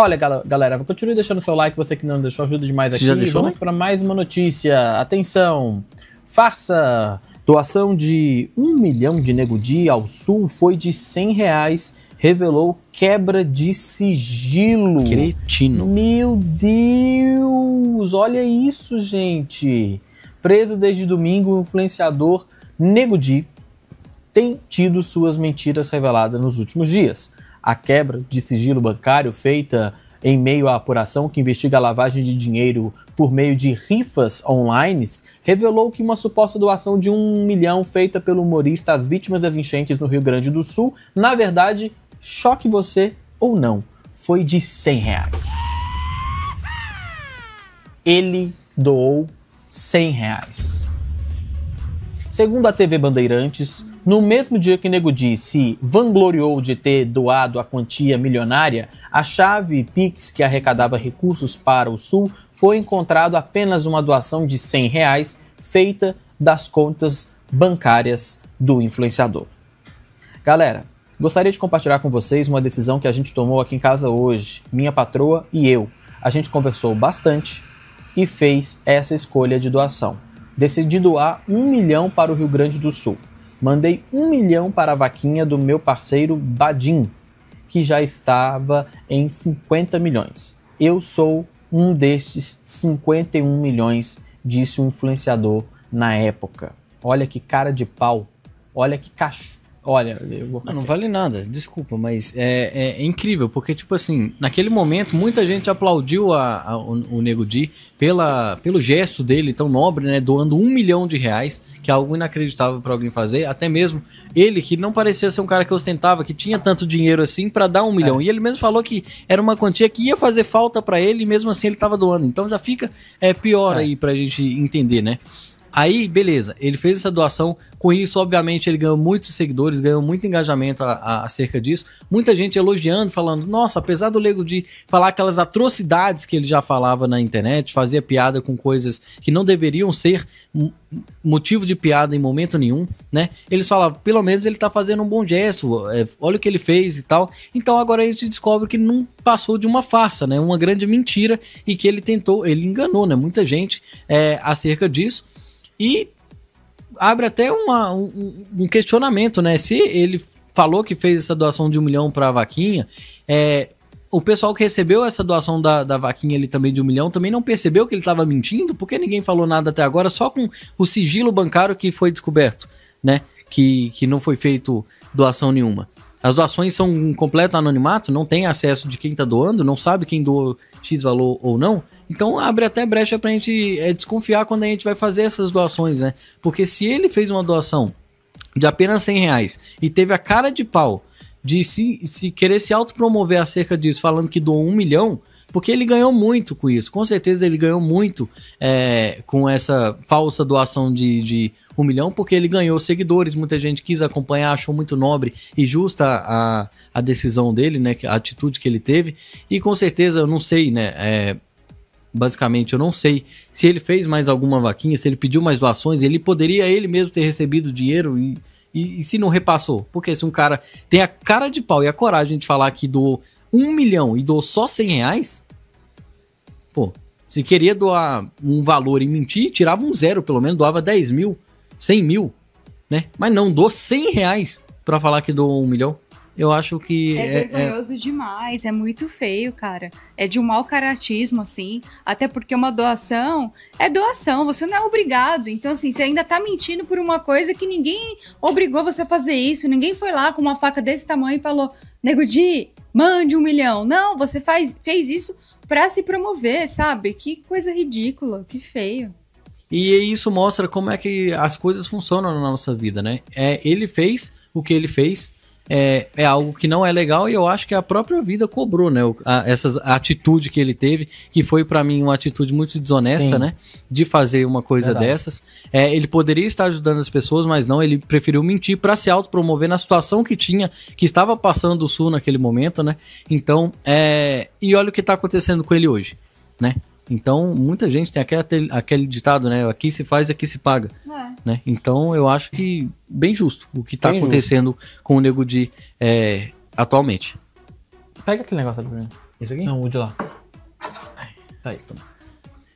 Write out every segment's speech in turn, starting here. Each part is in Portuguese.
Olha, galera, continue deixando seu like, você que não deixou, ajuda demais você aqui. Vamos né? para mais uma notícia. Atenção! Farsa! Doação de um milhão de Nego Di ao Sul foi de 100 reais, revelou quebra de sigilo. Cretino. Meu Deus! Olha isso, gente! Preso desde domingo, o influenciador Nego Di tem tido suas mentiras reveladas nos últimos dias a quebra de sigilo bancário feita em meio à apuração que investiga a lavagem de dinheiro por meio de rifas online, revelou que uma suposta doação de um milhão feita pelo humorista às vítimas das enchentes no Rio Grande do Sul, na verdade, choque você ou não, foi de 100 reais. Ele doou 100 reais. Segundo a TV Bandeirantes, no mesmo dia que Nego Di se vangloriou de ter doado a quantia milionária, a chave Pix que arrecadava recursos para o Sul foi encontrado apenas uma doação de 100 reais feita das contas bancárias do influenciador. Galera, gostaria de compartilhar com vocês uma decisão que a gente tomou aqui em casa hoje, minha patroa e eu. A gente conversou bastante e fez essa escolha de doação. Decidi doar um milhão para o Rio Grande do Sul. Mandei um milhão para a vaquinha do meu parceiro Badim, que já estava em 50 milhões. Eu sou um destes 51 milhões, disse o um influenciador na época. Olha que cara de pau, olha que cachorro Olha, eu vou... não, não vale nada, desculpa, mas é, é, é, incrível, porque, tipo assim, naquele momento muita gente aplaudiu a, a, o, o Nego Di pela, pelo gesto dele tão nobre, né? Doando um milhão de reais, que é algo inacreditável para alguém fazer, até mesmo ele, que não parecia ser um cara que ostentava, que tinha tanto dinheiro assim para dar um milhão. É. E ele mesmo falou que era uma quantia que ia fazer falta para ele, e mesmo assim ele tava doando. Então já fica é, pior é. aí pra gente entender, né? Aí, beleza, ele fez essa doação. Com isso, obviamente, ele ganhou muitos seguidores, ganhou muito engajamento a, a, acerca disso. Muita gente elogiando, falando: nossa, apesar do Lego de falar aquelas atrocidades que ele já falava na internet, fazia piada com coisas que não deveriam ser motivo de piada em momento nenhum, né? Eles falavam: pelo menos ele tá fazendo um bom gesto, é, olha o que ele fez e tal. Então agora a gente descobre que não passou de uma farsa, né? Uma grande mentira e que ele tentou, ele enganou, né? Muita gente é, acerca disso. E abre até uma, um, um, questionamento, né? Se ele falou que fez essa doação de um milhão para a vaquinha, é, o pessoal que recebeu essa doação da, da vaquinha ali também de um milhão também não percebeu que ele estava mentindo, porque ninguém falou nada até agora, só com o sigilo bancário que foi descoberto, né? Que, que não foi feito doação nenhuma. As doações são um completo anonimato, não tem acesso de quem está doando, não sabe quem doou X valor ou não. Então abre até brecha pra gente é, desconfiar quando a gente vai fazer essas doações, né? Porque se ele fez uma doação de apenas 100 reais e teve a cara de pau de se, se querer se autopromover acerca disso, falando que doou um milhão, porque ele ganhou muito com isso. Com certeza ele ganhou muito é, com essa falsa doação de, de, um milhão, porque ele ganhou seguidores, muita gente quis acompanhar, achou muito nobre e justa a, a decisão dele, né? A atitude que ele teve. E com certeza, eu não sei, né? É, basicamente. Eu não sei se ele fez mais alguma vaquinha, se ele pediu mais doações, ele poderia ele mesmo ter recebido dinheiro e, e, e, se não repassou. Porque se um cara tem a cara de pau e a coragem de falar que doou um milhão e doou só 100 reais, pô, se queria doar um valor e mentir, tirava um zero pelo menos, doava 10 mil, 100 mil, né? Mas não, doou 100 reais pra falar que doou um milhão. Eu acho que. É, é, é vergonhoso é... demais, é muito feio, cara. É de um mau caratismo, assim. Até porque uma doação é doação, você não é obrigado. Então, assim, você ainda tá mentindo por uma coisa que ninguém obrigou você a fazer isso. Ninguém foi lá com uma faca desse tamanho e falou: Nego Di, mande um milhão. Não, você faz, fez isso para se promover, sabe? Que coisa ridícula, que feio. E isso mostra como é que as coisas funcionam na nossa vida, né? É, ele fez o que ele fez é, é algo que não é legal e eu acho que a própria vida cobrou, né? O, a, atitude que ele teve, que foi para mim uma atitude muito desonesta, Sim. né? De fazer uma coisa Verdade. dessas. É, ele poderia estar ajudando as pessoas, mas não, ele preferiu mentir para se autopromover na situação que tinha, que estava passando o Sul naquele momento, né? Então, é, e olha o que tá acontecendo com ele hoje, né? Então, muita gente tem aquele, aquele ditado, né? Aqui se faz, aqui se paga. É. Né? Então, eu acho que bem justo o que está tá acontecendo justo. com o Nego de é, atualmente. Pega aquele negócio ali pra Esse aqui? Não, o de lá. Tá aí, toma.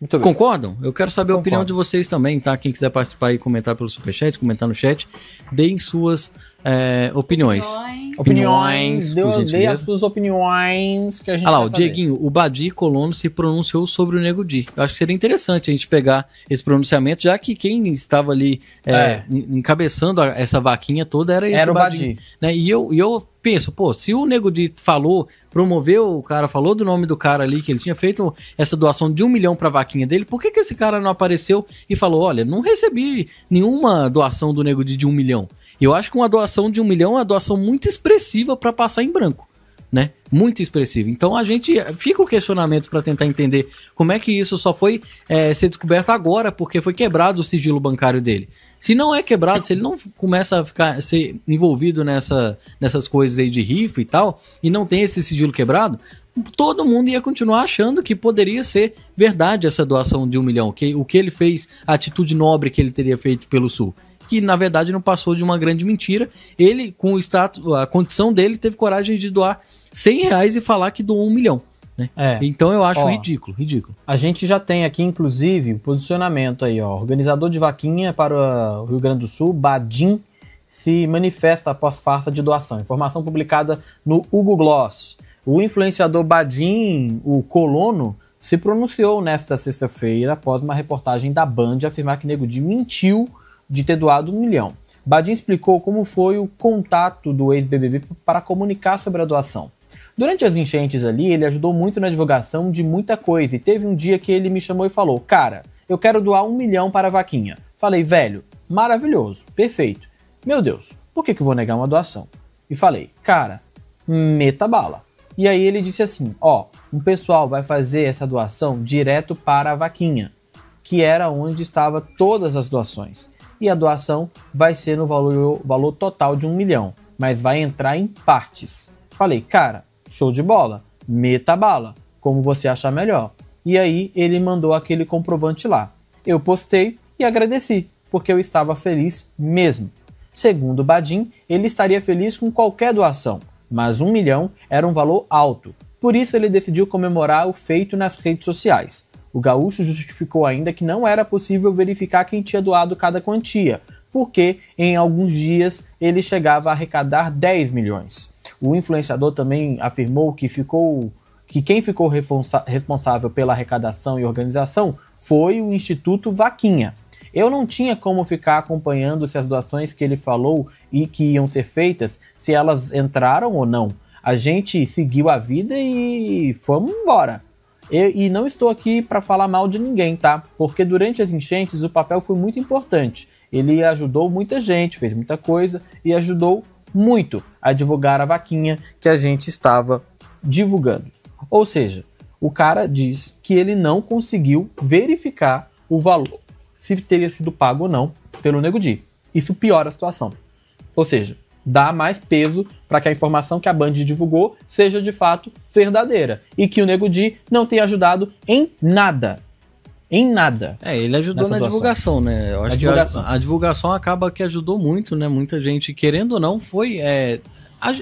Muito bem. Concordam? Eu quero saber Concordo. a opinião de vocês também, tá? Quem quiser participar e comentar pelo superchat, comentar no chat, deem suas é, opiniões. opiniões opiniões. opiniões deu, dei as suas opiniões que a gente. Ah lá, o Dieguinho, o Badi Colono se pronunciou sobre o Nego Di. Eu acho que seria interessante a gente pegar esse pronunciamento, já que quem estava ali é, é. encabeçando a, essa vaquinha toda era esse era O Badi. Né? E eu, e eu penso, pô, se o Nego de falou, promoveu o cara, falou do nome do cara ali, que ele tinha feito essa doação de um milhão pra vaquinha dele, por que, que esse cara não apareceu e falou, olha, não recebi nenhuma doação do Nego de, de um milhão? Eu acho que uma doação de um milhão é uma doação muito expressiva para passar em branco né? Muito expressivo. Então a gente fica o questionamento para tentar entender como é que isso só foi é, ser descoberto agora, porque foi quebrado o sigilo bancário dele. Se não é quebrado, se ele não começa a ficar ser envolvido nessa, nessas coisas aí de rifa e tal, e não tem esse sigilo quebrado, todo mundo ia continuar achando que poderia ser verdade essa doação de um milhão, que, o que ele fez, a atitude nobre que ele teria feito pelo Sul que na verdade não passou de uma grande mentira. Ele, com o status, a condição dele, teve coragem de doar 100 reais e falar que doou um milhão. Né? É. Então eu acho ó, ridículo, ridículo. A gente já tem aqui, inclusive, o um posicionamento aí, ó. Organizador de vaquinha para o Rio Grande do Sul, Badim, se manifesta após farsa de doação. Informação publicada no Hugo Gloss. O influenciador Badim, o colono, se pronunciou nesta sexta-feira após uma reportagem da Band afirmar que Nego de mentiu de ter doado um milhão. Badin explicou como foi o contato do ex-BBB para comunicar sobre a doação. Durante as enchentes ali, ele ajudou muito na divulgação de muita coisa e teve um dia que ele me chamou e falou: Cara, eu quero doar um milhão para a vaquinha. Falei, velho, maravilhoso, perfeito. Meu Deus, por que, que eu vou negar uma doação? E falei, cara, meta bala. E aí ele disse assim: Ó, um pessoal vai fazer essa doação direto para a vaquinha, que era onde estava todas as doações e a doação vai ser no valor, valor total de um milhão, mas vai entrar em partes. Falei, cara, show de bola, meta a bala, como você achar melhor. E aí ele mandou aquele comprovante lá. Eu postei e agradeci, porque eu estava feliz mesmo. Segundo Badin, ele estaria feliz com qualquer doação, mas um milhão era um valor alto. Por isso ele decidiu comemorar o feito nas redes sociais. O gaúcho justificou ainda que não era possível verificar quem tinha doado cada quantia, porque em alguns dias ele chegava a arrecadar 10 milhões. O influenciador também afirmou que ficou que quem ficou responsável pela arrecadação e organização foi o Instituto Vaquinha. Eu não tinha como ficar acompanhando se as doações que ele falou e que iam ser feitas, se elas entraram ou não. A gente seguiu a vida e fomos embora. E, e não estou aqui para falar mal de ninguém, tá? Porque durante as enchentes o papel foi muito importante. Ele ajudou muita gente, fez muita coisa e ajudou muito a divulgar a vaquinha que a gente estava divulgando. Ou seja, o cara diz que ele não conseguiu verificar o valor, se teria sido pago ou não, pelo Nego Di. Isso piora a situação. Ou seja, dar mais peso para que a informação que a Band divulgou seja de fato verdadeira e que o Nego Di não tenha ajudado em nada. Em nada. É, ele ajudou na divulgação, né? Eu acho a divulgação. que a, a, divulgação acaba que ajudou muito, né? Muita gente, querendo ou não, foi é,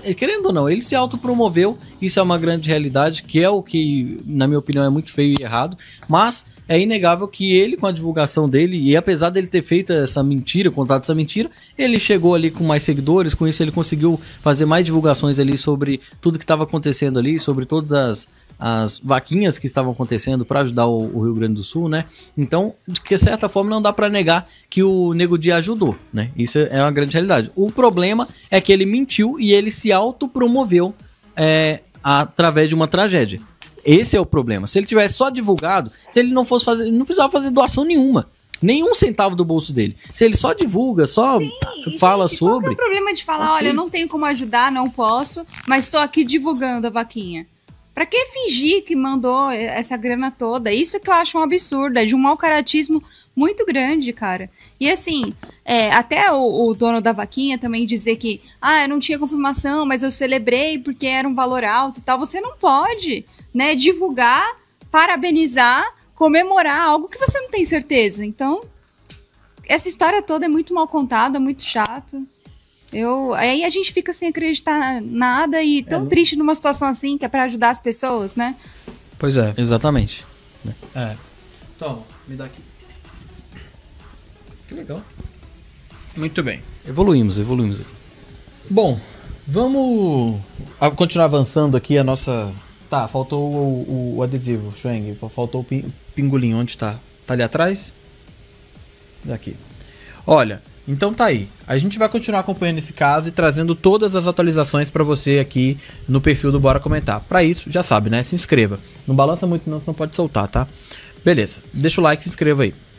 eh, querendo ou não, ele se autopromoveu, isso é uma grande realidade, que é o que, na minha opinião, é muito feio e errado, mas é inegável que ele, com a divulgação dele, e apesar dele ter feito essa mentira, contado essa mentira, ele chegou ali com mais seguidores, com isso ele conseguiu fazer mais divulgações ali sobre tudo que estava acontecendo ali, sobre todas as as vaquinhas que estavam acontecendo para ajudar o, o, Rio Grande do Sul, né? Então, de certa forma, não dá para negar que o Nego Dia ajudou, né? Isso é uma grande realidade. O problema é que ele mentiu e ele se autopromoveu é, através de uma tragédia. Esse é o problema. Se ele tivesse só divulgado, se ele não fosse fazer, não precisava fazer doação nenhuma nenhum centavo do bolso dele. Se ele só divulga, só Sim, fala gente, sobre. Qual é o problema de falar, okay. olha, eu não tenho como ajudar, não posso, mas estou aqui divulgando a vaquinha. Para que fingir que mandou essa grana toda? Isso que eu acho um absurdo, é de um mau caratismo muito grande, cara. E assim, é, até o, o, dono da vaquinha também dizer que, ah, eu não tinha confirmação, mas eu celebrei porque era um valor alto e tal. Você não pode, né, divulgar, parabenizar, comemorar algo que você não tem certeza. Então, essa história toda é muito mal contada, muito chato. Eu, aí a gente fica sem acreditar nada e tão é, triste numa situação assim que é para ajudar as pessoas, né? Pois é, exatamente. É. Então, me dá aqui. Que legal. Muito bem. Evoluímos, evoluímos. Bom, vamos continuar avançando aqui a nossa. Tá, faltou o, o, adesivo, Schweng. Faltou o pingolim. Onde tá? Tá ali atrás? Daqui. Olha. Então tá aí. A gente vai continuar acompanhando esse caso e trazendo todas as atualizações para você aqui no perfil do Bora Comentar. Para isso, já sabe, né? Se inscreva. Não balança muito não, não pode soltar, tá? Beleza. Deixa o like, e se inscreva aí.